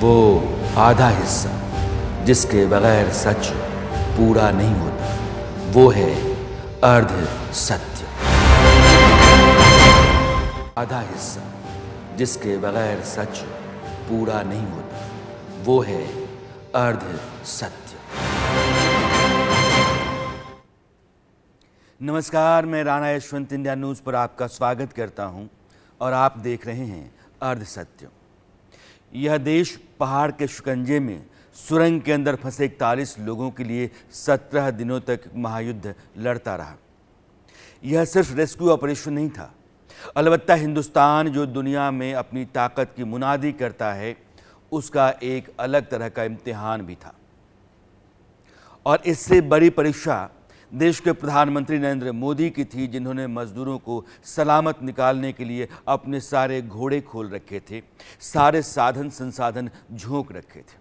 वो आधा हिस्सा जिसके बगैर सच पूरा नहीं होता वो है अर्ध सत्य आधा हिस्सा जिसके बगैर सच पूरा नहीं होता वो है अर्ध सत्य नमस्कार मैं राणा यशवंत इंडिया न्यूज़ पर आपका स्वागत करता हूं और आप देख रहे हैं अर्ध सत्य यह देश पहाड़ के शिकंजे में सुरंग के अंदर फंसे इकतालीस लोगों के लिए सत्रह दिनों तक महायुद्ध लड़ता रहा यह सिर्फ रेस्क्यू ऑपरेशन नहीं था अलबत्ता हिंदुस्तान जो दुनिया में अपनी ताकत की मुनादी करता है उसका एक अलग तरह का इम्तिहान भी था और इससे बड़ी परीक्षा देश के प्रधानमंत्री नरेंद्र मोदी की थी जिन्होंने मजदूरों को सलामत निकालने के लिए अपने सारे घोड़े खोल रखे थे सारे साधन संसाधन झोंक रखे थे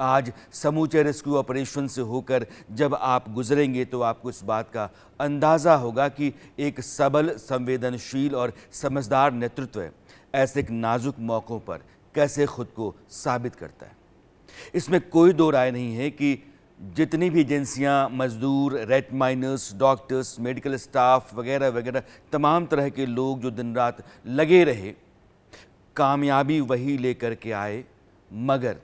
आज समूचे रेस्क्यू ऑपरेशन से होकर जब आप गुजरेंगे तो आपको इस बात का अंदाज़ा होगा कि एक सबल संवेदनशील और समझदार नेतृत्व ऐसे नाजुक मौक़ों पर कैसे खुद को साबित करता है इसमें कोई दो राय नहीं है कि जितनी भी एजेंसियाँ मज़दूर rat miners doctors medical staff वगैरह वगैरह तमाम तरह के लोग जो दिन रात लगे रहे कामयाबी वही लेकर के आए मगर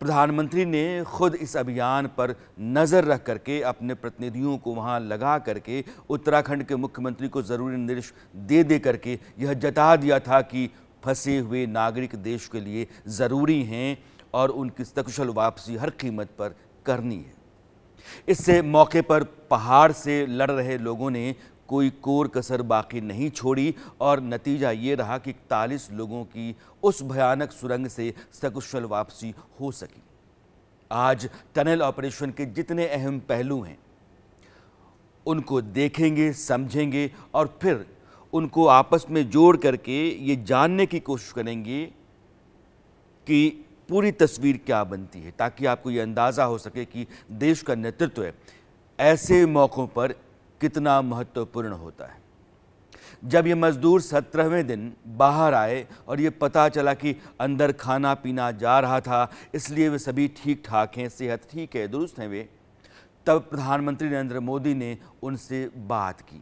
प्रधानमंत्री ने खुद इस अभियान पर नज़र रख करके अपने प्रतिनिधियों को वहाँ लगा करके उत्तराखंड के मुख्यमंत्री को ज़रूरी निर्देश दे दे करके यह जता दिया था कि फंसे हुए नागरिक देश के लिए ज़रूरी हैं और उनकी सकुशल वापसी हर कीमत पर करनी है इससे मौके पर पहाड़ से लड़ रहे लोगों ने कोई कोर कसर बाकी नहीं छोड़ी और नतीजा ये रहा कि इकतालीस लोगों की उस भयानक सुरंग से सकुशल वापसी हो सकी आज टनल ऑपरेशन के जितने अहम पहलू हैं उनको देखेंगे समझेंगे और फिर उनको आपस में जोड़ करके ये जानने की कोशिश करेंगे कि पूरी तस्वीर क्या बनती है ताकि आपको ये अंदाज़ा हो सके कि देश का नेतृत्व ऐसे मौक़ों पर कितना महत्वपूर्ण होता है जब ये मज़दूर सत्रहवें दिन बाहर आए और ये पता चला कि अंदर खाना पीना जा रहा था इसलिए वे सभी ठीक ठाक हैं सेहत ठीक है दुरुस्त हैं वे तब प्रधानमंत्री नरेंद्र मोदी ने उनसे बात की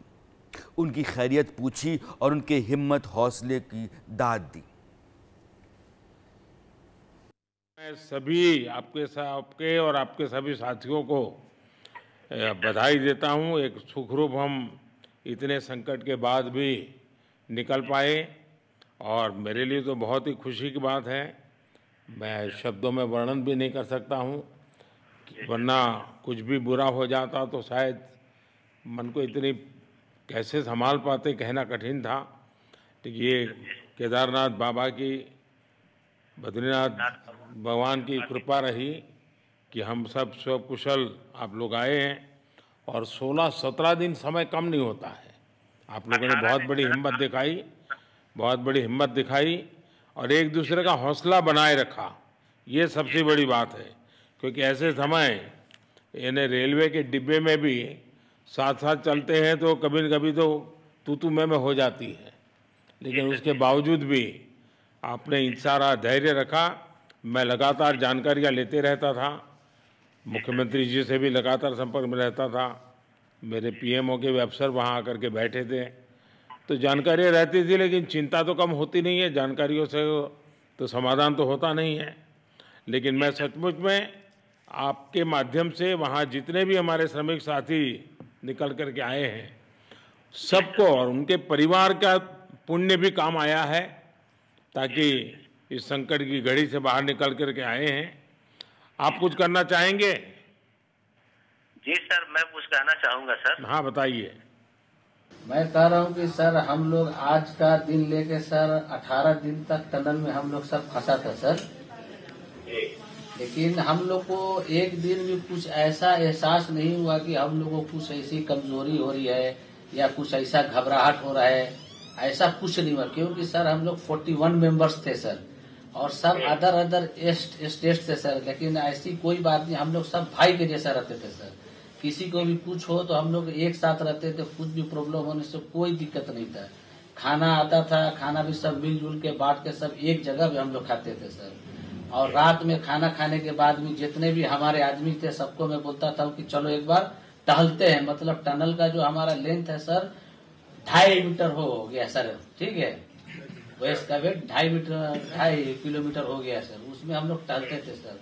उनकी खैरियत पूछी और उनके हिम्मत हौसले की दाद दी मैं सभी आपके आपके और आपके सभी साथियों को बधाई देता हूं एक सुखरूप हम इतने संकट के बाद भी निकल पाए और मेरे लिए तो बहुत ही खुशी की बात है मैं शब्दों में वर्णन भी नहीं कर सकता हूं वरना कुछ भी बुरा हो जाता तो शायद मन को इतनी कैसे संभाल पाते कहना कठिन था ये केदारनाथ बाबा की बद्रीनाथ भगवान की कृपा रही कि हम सब स्वकुशल आप लोग आए हैं और 16-17 दिन समय कम नहीं होता है आप लोगों ने बहुत बड़ी हिम्मत दिखाई बहुत बड़ी हिम्मत दिखाई और एक दूसरे का हौसला बनाए रखा ये सबसे बड़ी बात है क्योंकि ऐसे समय यानी रेलवे के डिब्बे में भी साथ साथ चलते हैं तो कभी न कभी तो तू तू मैं में हो जाती है लेकिन उसके बावजूद भी आपने इन सारा धैर्य रखा मैं लगातार जानकारियाँ लेते रहता था मुख्यमंत्री जी से भी लगातार संपर्क में रहता था मेरे पीएमओ के भी अफसर वहाँ आकर के बैठे थे तो जानकारियाँ रहती थी लेकिन चिंता तो कम होती नहीं है जानकारियों से तो समाधान तो होता नहीं है लेकिन मैं सचमुच में आपके माध्यम से वहाँ जितने भी हमारे श्रमिक साथी निकल कर के आए हैं सबको और उनके परिवार का पुण्य भी काम आया है ताकि इस संकट की घड़ी से बाहर निकल कर के आए हैं आप कुछ करना चाहेंगे जी सर मैं कुछ कहना चाहूंगा सर हाँ बताइए मैं कह रहा हूँ कि सर हम लोग आज का दिन लेके सर 18 दिन तक टनल में हम लोग सब फंसा था सर लेकिन हम लोग को एक दिन भी कुछ ऐसा एहसास नहीं हुआ कि हम लोगों को कुछ ऐसी कमजोरी हो रही है या कुछ ऐसा घबराहट हो रहा है ऐसा कुछ नहीं हुआ क्योंकि सर हम लोग 41 मेंबर्स थे सर और सब अदर अदर स्टेट से सर लेकिन ऐसी कोई बात नहीं हम लोग सब भाई के जैसा रहते थे सर किसी को भी कुछ हो तो हम लोग एक साथ रहते थे कुछ भी प्रॉब्लम होने से कोई दिक्कत नहीं था खाना आता था खाना भी सब मिलजुल के बांट के सब एक जगह पे हम लोग खाते थे सर और रात में खाना खाने के बाद भी जितने भी हमारे आदमी थे सबको मैं बोलता था कि चलो एक बार टहलते हैं मतलब टनल का जो हमारा लेंथ है सर ढाई मीटर हो गया सर ठीक है भैंस का वेट ढाई मीटर ढाई किलोमीटर हो गया सर उसमें हम लोग टहलते थे सर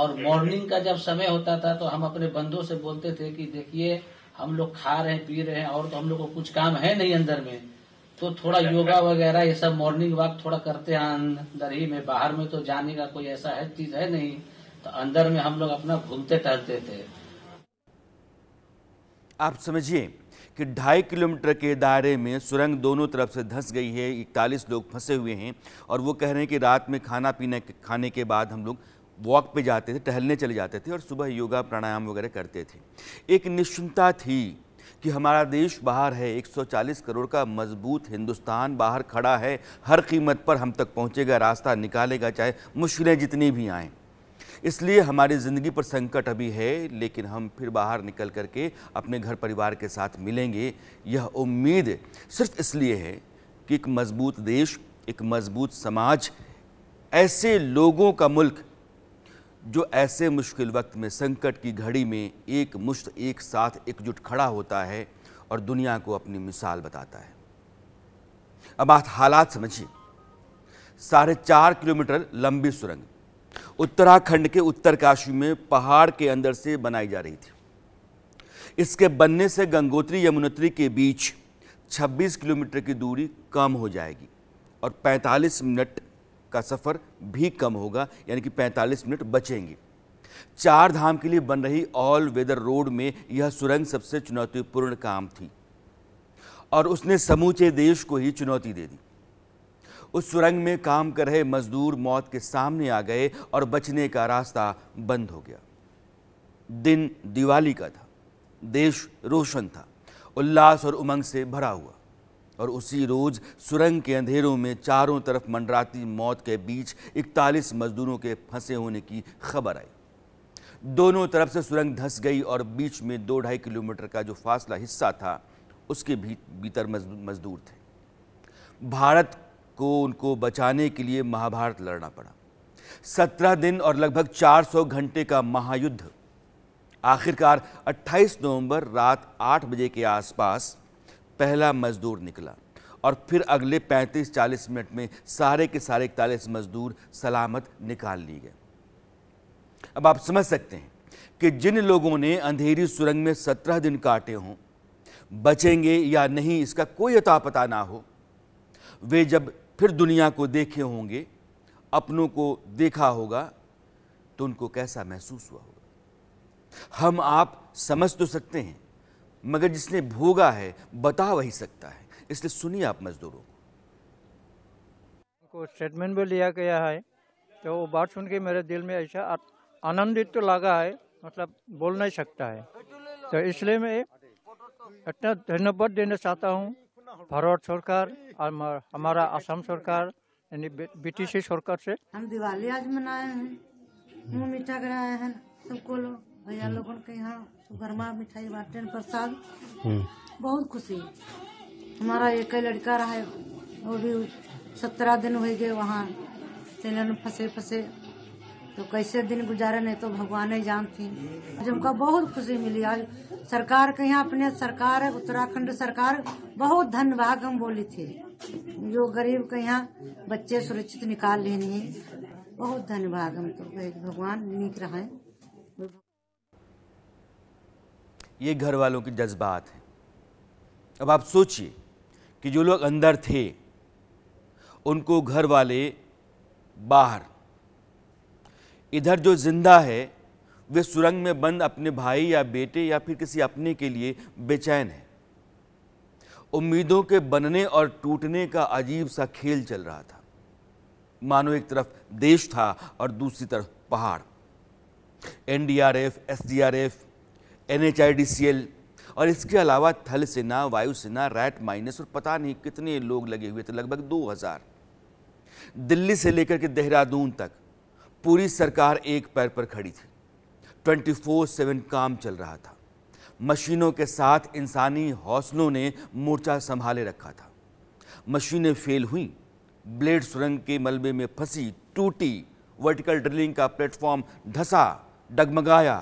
और मॉर्निंग का जब समय होता था तो हम अपने बंधुओं से बोलते थे कि देखिए हम लोग खा रहे हैं पी रहे हैं और तो हम लोग को कुछ काम है नहीं अंदर में तो थोड़ा योगा वगैरह ये सब मॉर्निंग वॉक थोड़ा करते हैं अंदर ही में बाहर में तो जाने का कोई ऐसा है चीज है नहीं तो अंदर में हम लोग अपना घूमते टहलते थे आप समझिए कि ढाई किलोमीटर के दायरे में सुरंग दोनों तरफ से धंस गई है इकतालीस लोग फंसे हुए हैं और वो कह रहे हैं कि रात में खाना पीने खाने के बाद हम लोग वॉक पे जाते थे टहलने चले जाते थे और सुबह योगा प्राणायाम वगैरह करते थे एक निश्चिंता थी कि हमारा देश बाहर है 140 करोड़ का मजबूत हिंदुस्तान बाहर खड़ा है हर कीमत पर हम तक पहुंचेगा रास्ता निकालेगा चाहे मुश्किलें जितनी भी आएँ इसलिए हमारी ज़िंदगी पर संकट अभी है लेकिन हम फिर बाहर निकल करके अपने घर परिवार के साथ मिलेंगे यह उम्मीद सिर्फ इसलिए है कि एक मजबूत देश एक मजबूत समाज ऐसे लोगों का मुल्क जो ऐसे मुश्किल वक्त में संकट की घड़ी में एक मुश्त एक साथ एकजुट खड़ा होता है और दुनिया को अपनी मिसाल बताता है अब आप हालात समझिए साढ़े चार किलोमीटर लंबी सुरंग उत्तराखंड के उत्तरकाशी में पहाड़ के अंदर से बनाई जा रही थी इसके बनने से गंगोत्री यमुनोत्री के बीच 26 किलोमीटर की दूरी कम हो जाएगी और 45 मिनट का सफ़र भी कम होगा यानी कि 45 मिनट बचेंगे चार धाम के लिए बन रही ऑल वेदर रोड में यह सुरंग सबसे चुनौतीपूर्ण काम थी और उसने समूचे देश को ही चुनौती दे दी उस सुरंग में काम कर रहे मजदूर मौत के सामने आ गए और बचने का रास्ता बंद हो गया दिन दिवाली का था देश रोशन था उल्लास और उमंग से भरा हुआ और उसी रोज सुरंग के अंधेरों में चारों तरफ मंडराती मौत के बीच इकतालीस मजदूरों के फंसे होने की खबर आई दोनों तरफ से सुरंग धंस गई और बीच में दो ढाई किलोमीटर का जो फासला हिस्सा था उसके भी भीतर मजदूर थे भारत को उनको बचाने के लिए महाभारत लड़ना पड़ा सत्रह दिन और लगभग चार सौ घंटे का महायुद्ध आखिरकार 28 नवंबर रात आठ बजे के आसपास पहला मजदूर निकला और फिर अगले 35-40 मिनट में सारे के सारे इकतालीस मजदूर सलामत निकाल लिए गए अब आप समझ सकते हैं कि जिन लोगों ने अंधेरी सुरंग में सत्रह दिन काटे हों बचेंगे या नहीं इसका कोई अता पता ना हो वे जब फिर दुनिया को देखे होंगे अपनों को देखा होगा तो उनको कैसा महसूस हुआ होगा हम आप समझ तो सकते हैं मगर जिसने भोगा है बता वही सकता है इसलिए सुनिए आप मजदूरों को स्टेटमेंट भी लिया गया है तो वो बात सुन के मेरे दिल में ऐसा आनंदित तो लगा है मतलब बोल नहीं सकता है तो इसलिए मैं इतना धन्यवाद देना चाहता हूँ भारत सरकार हमारा आसाम सरकार यानी बीटीसी सरकार से हम दिवाली आज मनाए हैं मुँह मीठा कराए हैं सबको लोग भैया लोगों के यहाँ गर्मा मिठाई बांटे प्रसाद हम्म। बहुत खुशी हमारा एक लड़का रहा है वो भी सत्रह दिन हो गए वहाँ तेलन फंसे फंसे तो कैसे दिन गुजारे नहीं तो भगवान ही जानती आज हमको बहुत खुशी मिली आज सरकार के यहाँ अपने सरकार उत्तराखंड सरकार बहुत धन्यवाद हम बोली थी जो गरीब के यहाँ बच्चे सुरक्षित निकाल लेनी है बहुत धन्यवाद हम तो भगवान निक रहे ये घर वालों की जज्बात है अब आप सोचिए कि जो लोग अंदर थे उनको घर वाले बाहर इधर जो जिंदा है वे सुरंग में बंद अपने भाई या बेटे या फिर किसी अपने के लिए बेचैन है उम्मीदों के बनने और टूटने का अजीब सा खेल चल रहा था मानो एक तरफ देश था और दूसरी तरफ पहाड़ एनडीआरएफ, एसडीआरएफ, एनएचआईडीसीएल और इसके अलावा थल सेना वायुसेना रैट माइनस और पता नहीं कितने लोग लगे हुए थे लगभग दो हजार दिल्ली से लेकर के देहरादून तक पूरी सरकार एक पैर पर खड़ी थी 24/7 काम चल रहा था मशीनों के साथ इंसानी हौसलों ने मोर्चा संभाले रखा था मशीनें फेल हुई ब्लेड सुरंग के मलबे में फंसी टूटी वर्टिकल ड्रिलिंग का प्लेटफॉर्म धसा डगमगाया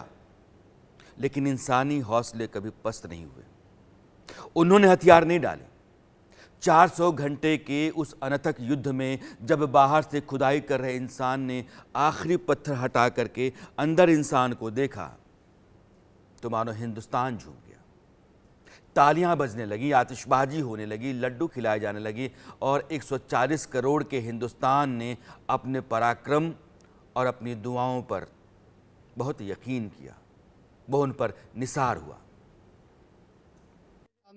लेकिन इंसानी हौसले कभी पस्त नहीं हुए उन्होंने हथियार नहीं डाले 400 घंटे के उस अनथक युद्ध में जब बाहर से खुदाई कर रहे इंसान ने आखिरी पत्थर हटा करके अंदर इंसान को देखा तो मानो हिंदुस्तान झूम गया तालियां बजने लगी आतिशबाजी होने लगी लड्डू खिलाए जाने लगी और 140 करोड़ के हिंदुस्तान ने अपने पराक्रम और अपनी दुआओं पर बहुत यकीन किया वो उन पर निसार हुआ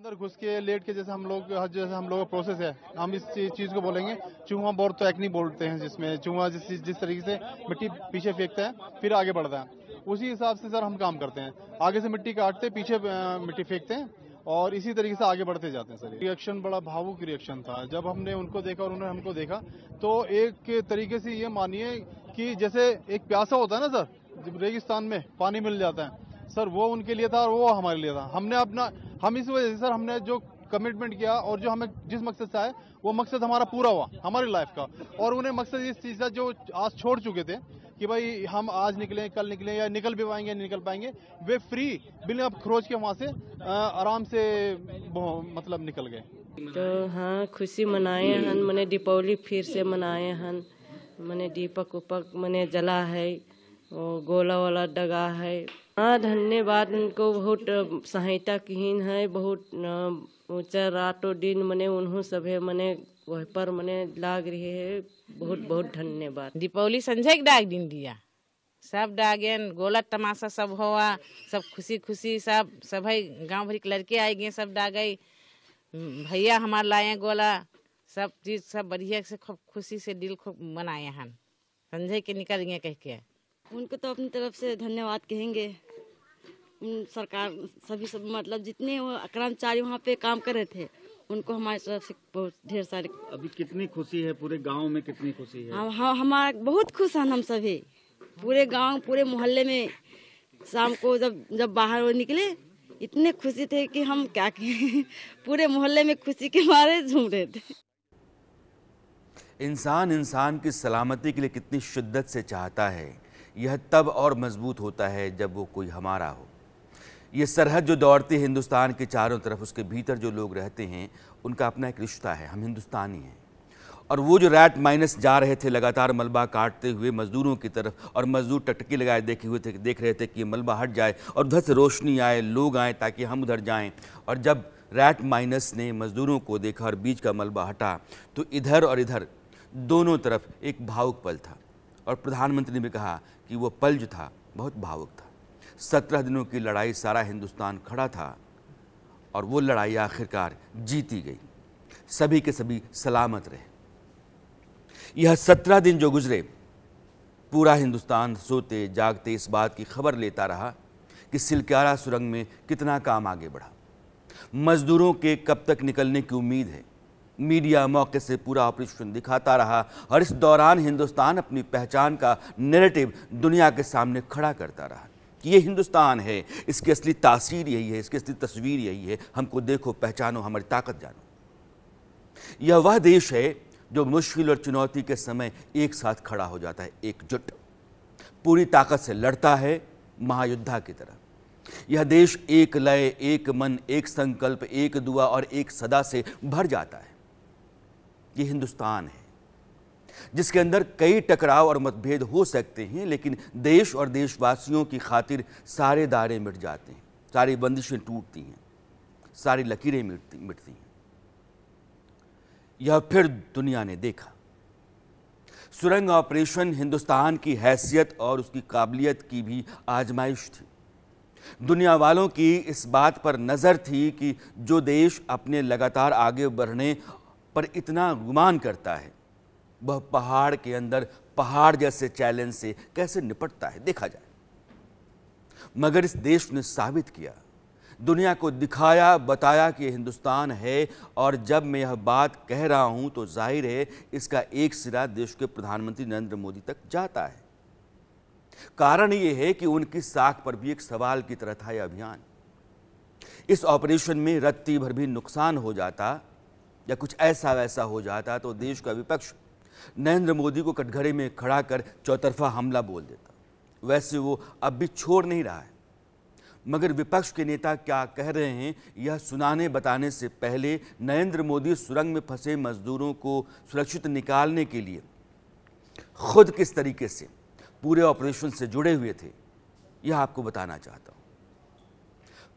अंदर घुस के लेट के जैसे हम लोग जैसे हम लोग का प्रोसेस है हम इस चीज को बोलेंगे चूहा बोर्ड तो एक्नी बोलते हैं जिसमें चूहा जिस जिस तरीके से मिट्टी पीछे फेंकता है फिर आगे बढ़ता है उसी हिसाब से सर हम काम करते हैं आगे से मिट्टी काटते पीछे मिट्टी फेंकते हैं और इसी तरीके से आगे बढ़ते जाते हैं सर रिएक्शन बड़ा भावुक रिएक्शन था जब हमने उनको देखा और उन्होंने हमको देखा तो एक तरीके से ये मानिए कि जैसे एक प्यासा होता है ना सर रेगिस्तान में पानी मिल जाता है सर वो उनके लिए था और वो हमारे लिए था हमने अपना हम इस वजह से सर हमने जो कमिटमेंट किया और जो हमें जिस मकसद से आए वो मकसद हमारा पूरा हुआ हमारी लाइफ का और उन्हें मकसद इस चीज़ का जो आज छोड़ चुके थे कि भाई हम आज निकलें कल निकलें या निकल भी पाएंगे नहीं निकल पाएंगे वे फ्री बिना आप खरोज के वहाँ से आराम से मतलब निकल गए तो हाँ खुशी मनाए हन मैंने दीपावली फिर से मनाए हन मैंने दीपक उपक मैंने जला है वो गोला वाला डगा है हाँ धन्यवाद उनको बहुत सहायता किन है बहुत ऊँचा रातो दिन मने उन्हों सभे मने वह पर मने लाग रही है बहुत बहुत धन्यवाद दीपावली संजय के डाक दिन दिया सब डागेन गोला तमाशा सब हुआ सब खुशी खुशी सब सभी गांव भरी के लड़के आए गए सब डागे भैया हमारे लाए गोला सब चीज सब बढ़िया से खूब खुशी से दिल खूब मनाए हैं संजय के निकल गए कह के उनको तो अपनी तरफ से धन्यवाद कहेंगे सरकार सभी सब मतलब जितने कर्मचारी वहाँ पे काम कर रहे थे उनको हमारी तरफ से बहुत ढेर सारे अभी कितनी खुशी है पूरे गांव में कितनी खुशी है हाँ हम हाँ, हमारा बहुत खुश हैं हम सभी पूरे गांव पूरे मोहल्ले में शाम को जब जब बाहर वो निकले इतने खुशी थे कि हम क्या कहें पूरे मोहल्ले में खुशी के मारे झूम रहे थे इंसान इंसान की सलामती के लिए कितनी शिद्दत से चाहता है यह तब और मजबूत होता है जब वो कोई हमारा हो ये सरहद जो दौड़ती है हिंदुस्तान के चारों तरफ उसके भीतर जो लोग रहते हैं उनका अपना एक रिश्ता है हम हिंदुस्तानी हैं और वो जो रैट माइनस जा रहे थे लगातार मलबा काटते हुए मज़दूरों की तरफ और मज़दूर टटकी लगाए देखे हुए थे देख रहे थे कि ये मलबा हट जाए और उधर से रोशनी आए लोग आएँ ताकि हम उधर जाएँ और जब रैट माइनस ने मज़दूरों को देखा और बीच का मलबा हटा तो इधर और इधर दोनों तरफ एक भावुक पल था और प्रधानमंत्री ने भी कहा कि वो पल जो था बहुत भावुक था सत्रह दिनों की लड़ाई सारा हिंदुस्तान खड़ा था और वो लड़ाई आखिरकार जीती गई सभी के सभी सलामत रहे यह सत्रह दिन जो गुजरे पूरा हिंदुस्तान सोते जागते इस बात की खबर लेता रहा कि सिलक्यारा सुरंग में कितना काम आगे बढ़ा मजदूरों के कब तक निकलने की उम्मीद है मीडिया मौके से पूरा ऑपरेशन दिखाता रहा और इस दौरान हिंदुस्तान अपनी पहचान का नेरेटिव दुनिया के सामने खड़ा करता रहा कि ये हिंदुस्तान है इसकी असली तासीर यही है इसकी असली तस्वीर यही है हमको देखो पहचानो हमारी ताकत जानो यह वह देश है जो मुश्किल और चुनौती के समय एक साथ खड़ा हो जाता है एकजुट पूरी ताकत से लड़ता है महायुद्धा की तरह यह देश एक लय एक मन एक संकल्प एक दुआ और एक सदा से भर जाता है यह हिंदुस्तान है जिसके अंदर कई टकराव और मतभेद हो सकते हैं लेकिन देश और देशवासियों की खातिर सारे दायरे मिट जाते हैं सारी बंदिशें टूटती हैं सारी लकीरें मिटती मिटती हैं यह फिर दुनिया ने देखा सुरंग ऑपरेशन हिंदुस्तान की हैसियत और उसकी काबिलियत की भी आजमाइश थी दुनिया वालों की इस बात पर नज़र थी कि जो देश अपने लगातार आगे बढ़ने पर इतना गुमान करता है वह पहाड़ के अंदर पहाड़ जैसे चैलेंज से कैसे निपटता है देखा जाए मगर इस देश ने साबित किया दुनिया को दिखाया बताया कि हिंदुस्तान है और जब मैं यह बात कह रहा हूं तो जाहिर है इसका एक सिरा देश के प्रधानमंत्री नरेंद्र मोदी तक जाता है कारण यह है कि उनकी साख पर भी एक सवाल की तरह था यह अभियान इस ऑपरेशन में रत्ती भर भी नुकसान हो जाता या कुछ ऐसा वैसा हो जाता तो देश का विपक्ष नरेंद्र मोदी को कटघरे में खड़ा कर चौतरफा हमला बोल देता वैसे वो अब भी छोड़ नहीं रहा है मगर विपक्ष के नेता क्या कह रहे हैं यह सुनाने बताने से पहले नरेंद्र मोदी सुरंग में फंसे मजदूरों को सुरक्षित निकालने के लिए खुद किस तरीके से पूरे ऑपरेशन से जुड़े हुए थे यह आपको बताना चाहता हूं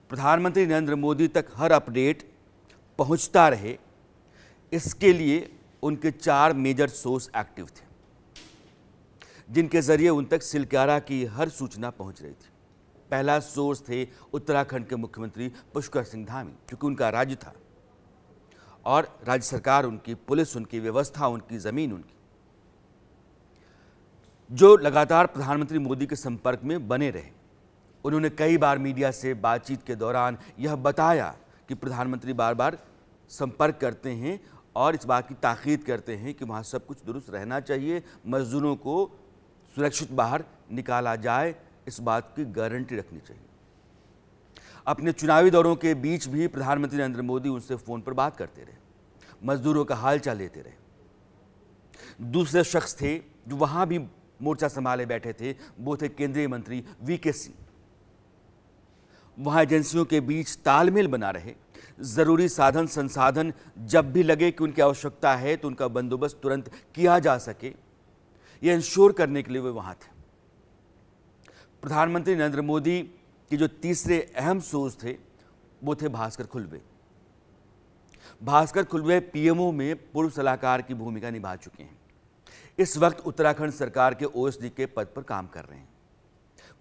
प्रधानमंत्री नरेंद्र मोदी तक हर अपडेट पहुंचता रहे इसके लिए उनके चार मेजर सोर्स एक्टिव थे जिनके जरिए उन तक सिलकारा की हर सूचना पहुंच रही थी पहला सोर्स थे उत्तराखंड के मुख्यमंत्री पुष्कर सिंह धामी क्योंकि उनका राज्य था और राज्य सरकार उनकी पुलिस उनकी व्यवस्था उनकी ज़मीन उनकी जो लगातार प्रधानमंत्री मोदी के संपर्क में बने रहे उन्होंने कई बार मीडिया से बातचीत के दौरान यह बताया कि प्रधानमंत्री बार बार संपर्क करते हैं और इस बात की ताक़द करते हैं कि वहाँ सब कुछ दुरुस्त रहना चाहिए मज़दूरों को सुरक्षित बाहर निकाला जाए इस बात की गारंटी रखनी चाहिए अपने चुनावी दौरों के बीच भी प्रधानमंत्री नरेंद्र मोदी उनसे फ़ोन पर बात करते रहे मज़दूरों का हाल चाल लेते रहे दूसरे शख्स थे जो वहाँ भी मोर्चा संभाले बैठे थे वो थे केंद्रीय मंत्री वी के सिंह वहाँ एजेंसियों के बीच तालमेल बना रहे ज़रूरी साधन संसाधन जब भी लगे कि उनकी आवश्यकता है तो उनका बंदोबस्त तुरंत किया जा सके ये इंश्योर करने के लिए वे वहां थे प्रधानमंत्री नरेंद्र मोदी के जो तीसरे अहम सोच थे वो थे भास्कर खुलबे भास्कर खुलबे पीएमओ में पूर्व सलाहकार की भूमिका निभा चुके हैं इस वक्त उत्तराखंड सरकार के ओएसडी के पद पर काम कर रहे हैं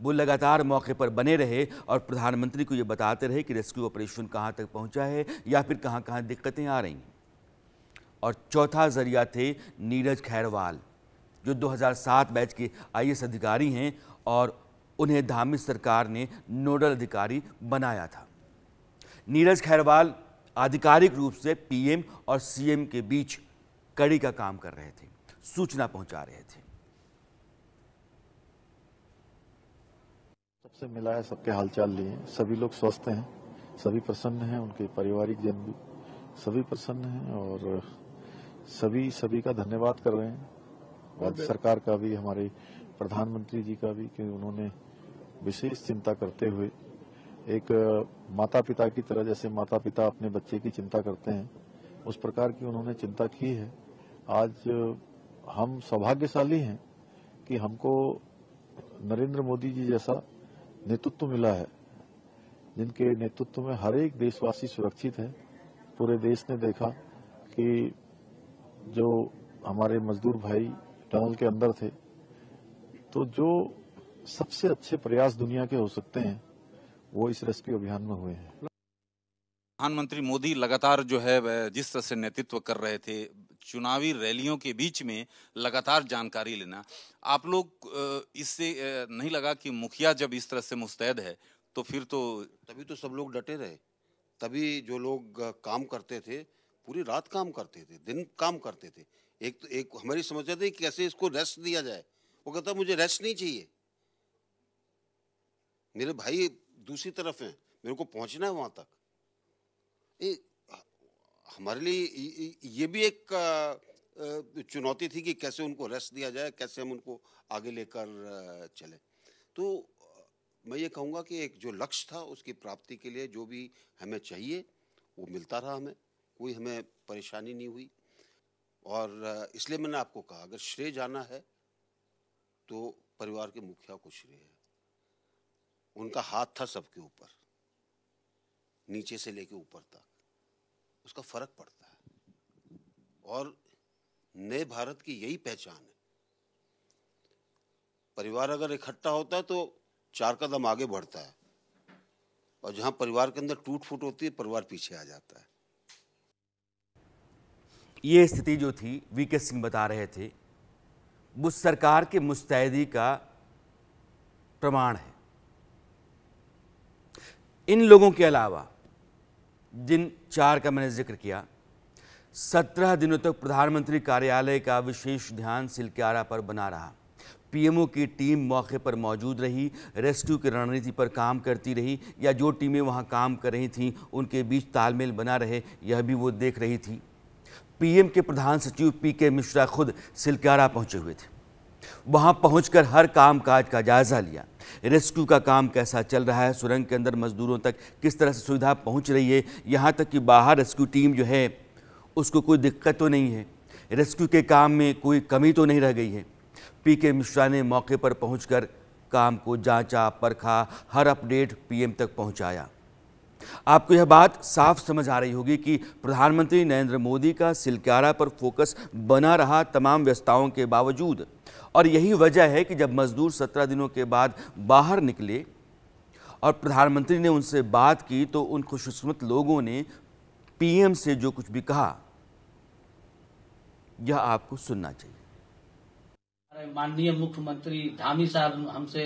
वो लगातार मौके पर बने रहे और प्रधानमंत्री को ये बताते रहे कि रेस्क्यू ऑपरेशन कहाँ तक पहुँचा है या फिर कहाँ कहाँ दिक्कतें आ रही हैं और चौथा जरिया थे नीरज खैरवाल जो 2007 बैच के आई अधिकारी हैं और उन्हें धामी सरकार ने नोडल अधिकारी बनाया था नीरज खैरवाल आधिकारिक रूप से पीएम और सीएम के बीच कड़ी का काम कर रहे थे सूचना पहुंचा रहे थे सबसे मिला है सबके हालचाल लिए सभी लोग स्वस्थ हैं सभी प्रसन्न हैं उनके पारिवारिक जन भी सभी प्रसन्न हैं और सभी सभी का धन्यवाद कर रहे हैं राज्य सरकार का भी हमारे प्रधानमंत्री जी का भी कि उन्होंने विशेष चिंता करते हुए एक माता पिता की तरह जैसे माता पिता अपने बच्चे की चिंता करते हैं उस प्रकार की उन्होंने चिंता की है आज हम सौभाग्यशाली हैं कि हमको नरेंद्र मोदी जी जैसा नेतृत्व मिला है जिनके नेतृत्व में हर एक देशवासी सुरक्षित है पूरे देश ने देखा कि जो हमारे मजदूर भाई टनल के अंदर थे तो जो सबसे अच्छे प्रयास दुनिया के हो सकते हैं वो इस रेस्क्यू अभियान में हुए हैं प्रधानमंत्री मोदी लगातार जो है जिस तरह से नेतृत्व कर रहे थे चुनावी रैलियों के बीच में लगातार जानकारी लेना आप लोग इससे नहीं लगा कि मुखिया जब इस तरह से मुस्तैद है तो फिर तो तभी तो सब लोग डटे रहे तभी जो लोग काम करते थे पूरी रात काम करते थे दिन काम करते थे एक तो एक हमारी समस्या थी कैसे इसको रेस्ट दिया जाए वो कहता मुझे रेस्ट नहीं चाहिए मेरे भाई दूसरी तरफ हैं मेरे को पहुंचना है वहां तक हमारे लिए ये भी एक चुनौती थी कि कैसे उनको रेस्ट दिया जाए कैसे हम उनको आगे लेकर चलें तो मैं ये कहूँगा कि एक जो लक्ष्य था उसकी प्राप्ति के लिए जो भी हमें चाहिए वो मिलता रहा हमें कोई हमें परेशानी नहीं हुई और इसलिए मैंने आपको कहा अगर श्रेय जाना है तो परिवार के मुखिया को श्रेय है उनका हाथ था सबके ऊपर नीचे से लेके ऊपर तक उसका फर्क पड़ता है और नए भारत की यही पहचान है परिवार अगर इकट्ठा होता है तो चार कदम आगे बढ़ता है और जहां परिवार के अंदर टूट फूट होती है परिवार पीछे आ जाता है ये स्थिति जो थी वी के सिंह बता रहे थे वो सरकार के मुस्तैदी का प्रमाण है इन लोगों के अलावा जिन चार का मैंने जिक्र किया सत्रह दिनों तक तो प्रधानमंत्री कार्यालय का विशेष ध्यान सिलक्यारा पर बना रहा पीएमओ की टीम मौके पर मौजूद रही रेस्क्यू की रणनीति पर काम करती रही या जो टीमें वहां काम कर रही थीं उनके बीच तालमेल बना रहे यह भी वो देख रही थी पीएम के प्रधान सचिव पी के मिश्रा खुद सिलक्यारा पहुंचे हुए थे वहां पहुंचकर हर कामकाज का जायजा लिया रेस्क्यू का काम कैसा चल रहा है सुरंग के अंदर मजदूरों तक किस तरह से सुविधा पहुँच रही है यहाँ तक कि बाहर रेस्क्यू टीम जो है उसको कोई दिक्कत तो नहीं है रेस्क्यू के काम में कोई कमी तो नहीं रह गई है पी के मिश्रा ने मौके पर पहुँच काम को जाँचा परखा हर अपडेट पीएम तक पहुँचाया आपको यह बात साफ समझ आ रही होगी कि प्रधानमंत्री नरेंद्र मोदी का सिलक्यारा पर फोकस बना रहा तमाम व्यवस्थाओं के बावजूद और यही वजह है कि जब मजदूर सत्रह दिनों के बाद बाहर निकले और प्रधानमंत्री ने उनसे बात की तो उन खुशकिस्मत लोगों ने पीएम से जो कुछ भी कहा यह आपको सुनना चाहिए माननीय मुख्यमंत्री धामी साहब हमसे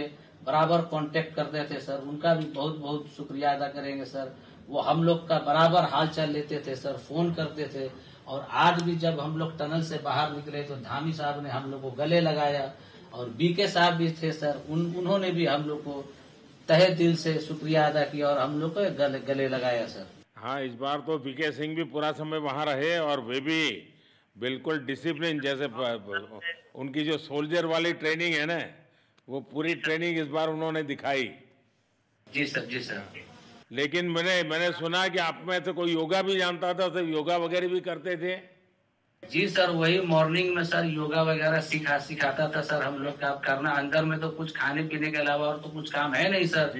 बराबर कांटेक्ट करते थे सर उनका भी बहुत बहुत शुक्रिया अदा करेंगे सर वो हम लोग का बराबर हाल चाल लेते थे सर फोन करते थे और आज भी जब हम लोग टनल से बाहर निकले तो धामी साहब ने हम लोग को गले लगाया और बीके साहब भी थे सर उन उन्होंने भी हम लोग को तहे दिल से शुक्रिया अदा किया और हम लोग को गले, गले लगाया सर हाँ इस बार तो बीके सिंह भी पूरा समय वहाँ रहे और वे भी बिल्कुल डिसिप्लिन जैसे उनकी जो सोल्जर वाली ट्रेनिंग है ना वो पूरी ट्रेनिंग इस बार उन्होंने दिखाई जी सर जी सर लेकिन मैंने मैंने सुना कि आप में से कोई योगा भी जानता था तो योगा वगैरह भी करते थे जी सर वही मॉर्निंग में सर योगा वगैरह सिखा सिखाता था सर हम लोग का करना अंदर में तो कुछ खाने पीने के अलावा और तो कुछ काम है नहीं सर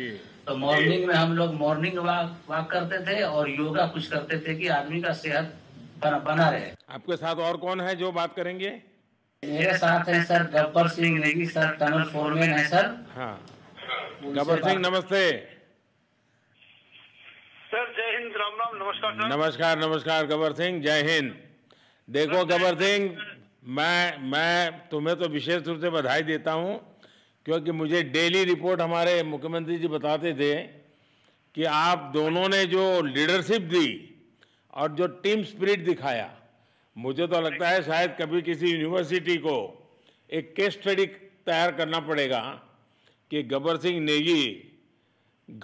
तो मॉर्निंग में हम लोग मॉर्निंग वॉक वॉक करते थे और योगा कुछ करते थे कि आदमी का सेहत बना, बना रहे आपके साथ और कौन है जो बात करेंगे मेरे साथ है sir Gabbar Singh Negi sir tunnel foreman है सर हाँ गब्बर सिंह नमस्ते सर जय हिंद राम राम नमस्कार सर नमस्कार नमस्कार गब्बर सिंह जय हिंद देखो गब्बर सिंह मैं मैं तुम्हें तो विशेष रूप से बधाई देता हूँ क्योंकि मुझे डेली रिपोर्ट हमारे मुख्यमंत्री जी बताते थे कि आप दोनों ने जो लीडरशिप दी और जो टीम स्पिरिट दिखाया मुझे तो लगता है शायद कभी किसी यूनिवर्सिटी को एक केस स्टडी तैयार करना पड़ेगा कि गबर सिंह नेगी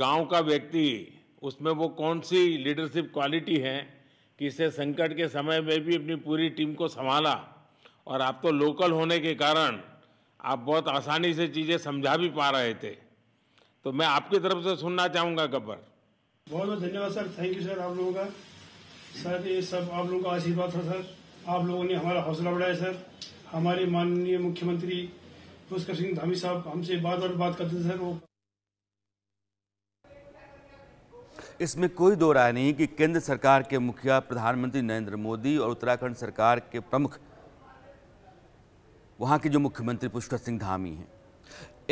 गांव का व्यक्ति उसमें वो कौन सी लीडरशिप क्वालिटी है कि इसे संकट के समय में भी अपनी पूरी टीम को संभाला और आप तो लोकल होने के कारण आप बहुत आसानी से चीज़ें समझा भी पा रहे थे तो मैं आपकी तरफ से सुनना चाहूँगा गब्बर बहुत बहुत धन्यवाद सर थैंक यू सर आप लोगों का सर ये सब आप लोगों का आशीर्वाद था सर आप लोगों ने हमारा हौसला बढ़ाया सर हमारे माननीय मुख्यमंत्री पुष्कर सिंह धामी साहब हमसे बार बार बात करते थे सर वो इसमें कोई दो राय नहीं कि केंद्र सरकार के मुखिया प्रधानमंत्री नरेंद्र मोदी और उत्तराखंड सरकार के प्रमुख वहाँ के जो मुख्यमंत्री पुष्कर सिंह धामी हैं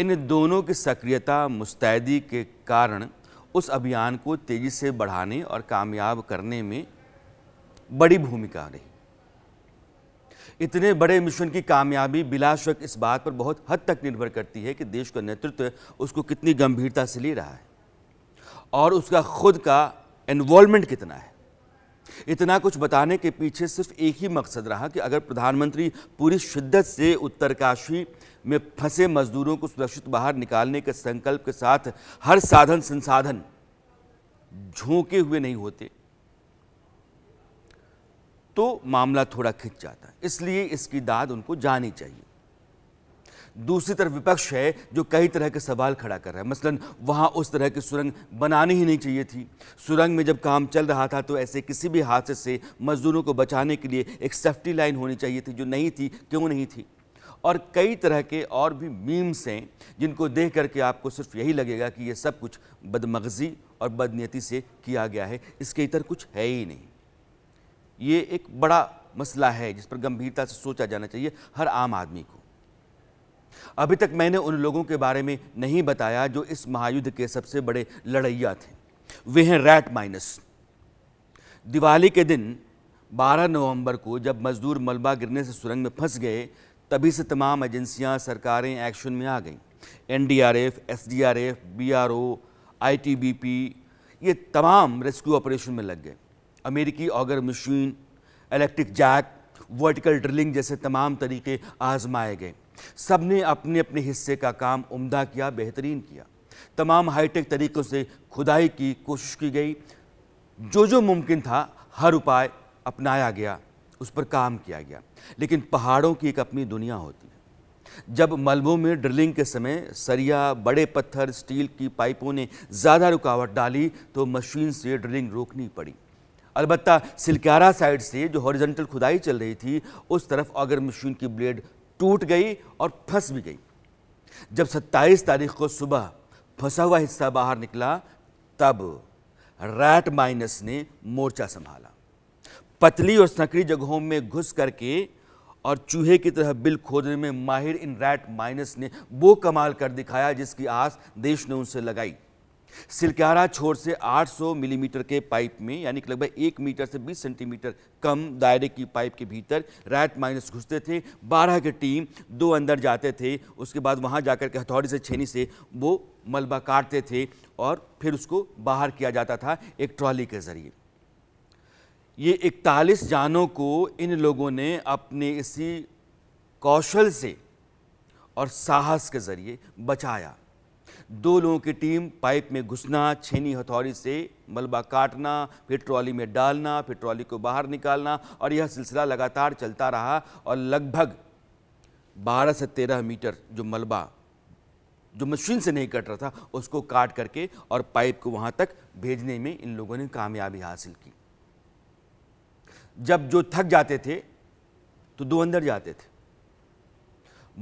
इन दोनों की सक्रियता मुस्तैदी के कारण उस अभियान को तेज़ी से बढ़ाने और कामयाब करने में बड़ी भूमिका रही इतने बड़े मिशन की कामयाबी बिला शक इस बात पर बहुत हद तक निर्भर करती है कि देश का नेतृत्व उसको कितनी गंभीरता से ले रहा है और उसका खुद का इन्वॉल्वमेंट कितना है इतना कुछ बताने के पीछे सिर्फ एक ही मकसद रहा कि अगर प्रधानमंत्री पूरी शिद्दत से उत्तरकाशी में फंसे मजदूरों को सुरक्षित बाहर निकालने के संकल्प के साथ हर साधन संसाधन झोंके हुए नहीं होते तो मामला थोड़ा खिंच जाता है इसलिए इसकी दाद उनको जानी चाहिए दूसरी तरफ विपक्ष है जो कई तरह के सवाल खड़ा कर रहा है मसलन वहाँ उस तरह की सुरंग बनानी ही नहीं चाहिए थी सुरंग में जब काम चल रहा था तो ऐसे किसी भी हादसे से मजदूरों को बचाने के लिए एक सेफ्टी लाइन होनी चाहिए थी जो नहीं थी क्यों नहीं थी और कई तरह के और भी मीम्स हैं जिनको देख करके आपको सिर्फ यही लगेगा कि ये सब कुछ बदमगजी और बदनीति से किया गया है इसके इतर कुछ है ही नहीं ये एक बड़ा मसला है जिस पर गंभीरता से सोचा जाना चाहिए हर आम आदमी को अभी तक मैंने उन लोगों के बारे में नहीं बताया जो इस महायुद्ध के सबसे बड़े लड़ैया थे वे हैं रैट माइनस दिवाली के दिन 12 नवंबर को जब मजदूर मलबा गिरने से सुरंग में फंस गए तभी से तमाम एजेंसियां सरकारें एक्शन में आ गईं एनडीआरएफ, एसडीआरएफ, बीआरओ, आईटीबीपी ये तमाम रेस्क्यू ऑपरेशन में लग गए अमेरिकी auger machine electric jack vertical drilling जैसे तमाम तरीके आजमाए गए सब ने अपने अपने हिस्से का काम उम्दा किया बेहतरीन किया तमाम हाईटेक तरीक़ों से खुदाई की कोशिश की गई जो जो मुमकिन था हर उपाय अपनाया गया उस पर काम किया गया लेकिन पहाड़ों की एक अपनी दुनिया होती है जब मलबों में ड्रिलिंग के समय सरिया बड़े पत्थर स्टील की पाइपों ने ज़्यादा रुकावट डाली तो मशीन से ड्रिलिंग रोकनी पड़ी अलबत् सिलकारा साइड से जो हॉरिजेंटल खुदाई चल रही थी उस तरफ ऑगर मशीन की ब्लेड टूट गई और फंस भी गई जब 27 तारीख को सुबह फंसा हुआ हिस्सा बाहर निकला तब रैट माइनस ने मोर्चा संभाला पतली और सकड़ी जगहों में घुस करके और चूहे की तरह बिल खोदने में माहिर इन रैट माइनस ने वो कमाल कर दिखाया जिसकी आस देश ने उनसे लगाई सिलकारा छोर से 800 मिलीमीटर के पाइप में यानी कि लगभग एक मीटर से 20 सेंटीमीटर कम दायरे की पाइप के भीतर रैट माइनस घुसते थे बारह की टीम दो अंदर जाते थे उसके बाद वहाँ जाकर के हथौड़ी से छेनी से वो मलबा काटते थे और फिर उसको बाहर किया जाता था एक ट्रॉली के ज़रिए ये इकतालीस जानों को इन लोगों ने अपने इसी कौशल से और साहस के ज़रिए बचाया दो लोगों की टीम पाइप में घुसना छेनी हथौड़ी से मलबा काटना फिर ट्रॉली में डालना फिर ट्रॉली को बाहर निकालना और यह सिलसिला लगातार चलता रहा और लगभग 12 से 13 मीटर जो मलबा जो मशीन से नहीं कट रहा था उसको काट करके और पाइप को वहाँ तक भेजने में इन लोगों ने कामयाबी हासिल की जब जो थक जाते थे तो दो अंदर जाते थे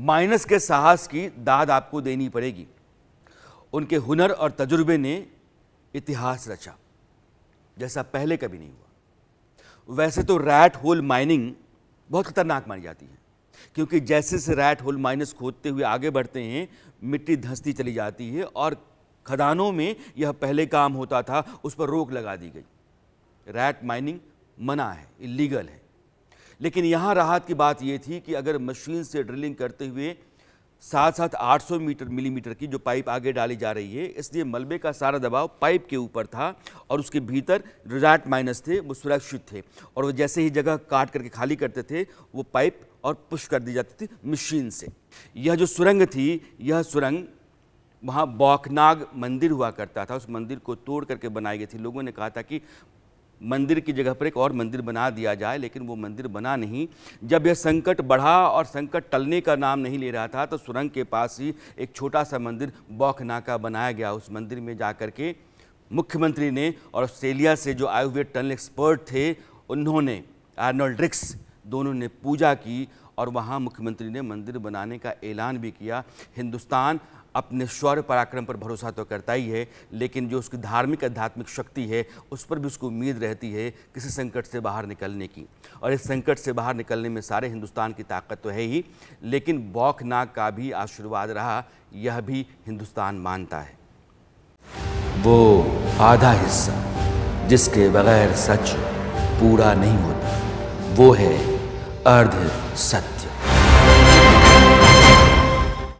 माइनस के साहस की दाद आपको देनी पड़ेगी उनके हुनर और तजुर्बे ने इतिहास रचा जैसा पहले कभी नहीं हुआ वैसे तो रैट होल माइनिंग बहुत खतरनाक मानी जाती है क्योंकि जैसे से रैट होल माइनस खोदते हुए आगे बढ़ते हैं मिट्टी धंसती चली जाती है और खदानों में यह पहले काम होता था उस पर रोक लगा दी गई रैट माइनिंग मना है इलीगल है लेकिन यहाँ राहत की बात यह थी कि अगर मशीन से ड्रिलिंग करते हुए साथ साथ 800 मीटर मिलीमीटर की जो पाइप आगे डाली जा रही है इसलिए मलबे का सारा दबाव पाइप के ऊपर था और उसके भीतर रिजार्ट माइनस थे वो सुरक्षित थे और वो जैसे ही जगह काट करके खाली करते थे वो पाइप और पुश कर दी जाती थी मशीन से यह जो सुरंग थी यह सुरंग वहाँ बौखनाग मंदिर हुआ करता था उस मंदिर को तोड़ करके बनाई गई थी लोगों ने कहा था कि मंदिर की जगह पर एक और मंदिर बना दिया जाए लेकिन वो मंदिर बना नहीं जब यह संकट बढ़ा और संकट टलने का नाम नहीं ले रहा था तो सुरंग के पास ही एक छोटा सा मंदिर बौखना का बनाया गया उस मंदिर में जा कर के मुख्यमंत्री ने और ऑस्ट्रेलिया से जो आयुर्वेद टनल एक्सपर्ट थे उन्होंने आर्नोल्ड रिक्स दोनों ने पूजा की और वहाँ मुख्यमंत्री ने मंदिर बनाने का ऐलान भी किया हिंदुस्तान अपने शौर्य पराक्रम पर भरोसा तो करता ही है लेकिन जो उसकी धार्मिक आध्यात्मिक शक्ति है उस पर भी उसको उम्मीद रहती है किसी संकट से बाहर निकलने की और इस संकट से बाहर निकलने में सारे हिंदुस्तान की ताकत तो है ही लेकिन बौखनाग नाग का भी आशीर्वाद रहा यह भी हिंदुस्तान मानता है वो आधा हिस्सा जिसके बगैर सच पूरा नहीं होता वो है अर्ध सत्य